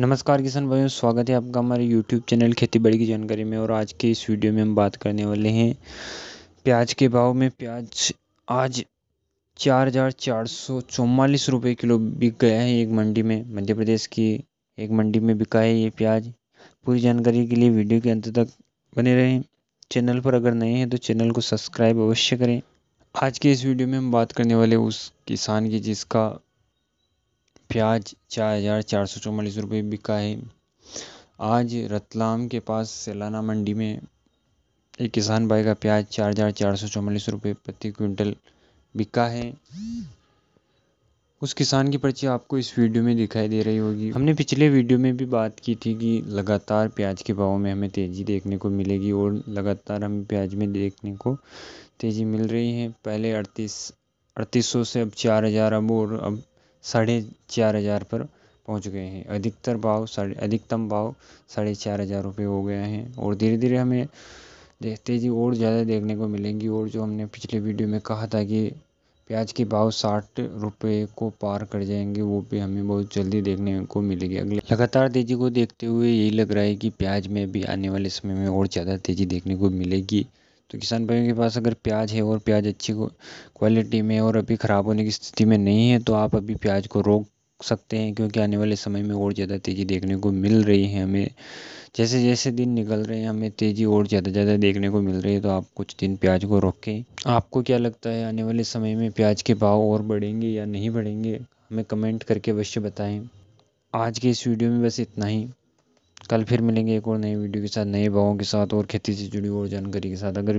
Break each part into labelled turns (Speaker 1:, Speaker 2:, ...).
Speaker 1: नमस्कार किसान भाइयों स्वागत है आपका हमारे यूट्यूब चैनल खेती बड़ी की जानकारी में और आज के इस वीडियो में हम बात करने वाले हैं प्याज के भाव में प्याज आज चार हज़ार चार सौ चौवालीस रुपये किलो बिक गया है एक मंडी में मध्य प्रदेश की एक मंडी में बिका है ये प्याज पूरी जानकारी के लिए वीडियो के अंत तक बने रहें चैनल पर अगर नए हैं तो चैनल को सब्सक्राइब अवश्य करें आज के इस वीडियो में हम बात करने वाले उस किसान की जिसका प्याज चार हज़ार चार सौ चौवालीस रुपये बिका है आज रतलाम के पास सैलाना मंडी में एक किसान भाई का प्याज चार हज़ार चार सौ चौवालीस रुपये प्रति क्विंटल बिका है उस किसान की पर्ची आपको इस वीडियो में दिखाई दे रही होगी हमने पिछले वीडियो में भी बात की थी कि लगातार प्याज के भावों में हमें तेज़ी देखने को मिलेगी और लगातार हमें प्याज में देखने को तेज़ी मिल रही है पहले अड़तीस अड़तीस सौ से अब चार हज़ार अब और अब साढ़े चार हज़ार पर पहुँच गए हैं अधिकतर भाव साढ़े अधिकतम भाव साढ़े चार हज़ार रुपये हो गए हैं और धीरे धीरे हमें देखते तेज़ी और ज़्यादा देखने को मिलेंगी और जो हमने पिछले वीडियो में कहा था कि प्याज के भाव साठ रुपये को पार कर जाएंगे वो भी हमें बहुत जल्दी देखने को मिलेगी अगले लगातार तेज़ी को देखते हुए यही लग रहा है कि प्याज में भी आने वाले समय में और ज़्यादा तेज़ी देखने को मिलेगी तो किसान भाइयों के पास अगर प्याज है और प्याज अच्छी क्वालिटी में और अभी ख़राब होने की स्थिति में नहीं है तो आप अभी प्याज को रोक सकते हैं क्योंकि आने वाले समय में और ज़्यादा तेज़ी देखने को मिल रही है हमें जैसे जैसे दिन निकल रहे हैं हमें तेज़ी और ज़्यादा ज़्यादा देखने को मिल रही है तो आप कुछ दिन प्याज को रोकें आपको क्या लगता है आने वाले समय में प्याज के भाव और बढ़ेंगे या नहीं बढ़ेंगे हमें कमेंट करके अवश्य बताएँ आज के इस वीडियो में बस इतना ही कल फिर मिलेंगे एक और नई वीडियो के साथ नए भावों के साथ और खेती से जुड़ी और जानकारी के साथ अगर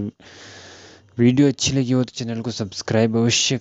Speaker 1: वीडियो अच्छी लगी हो तो चैनल को सब्सक्राइब अवश्य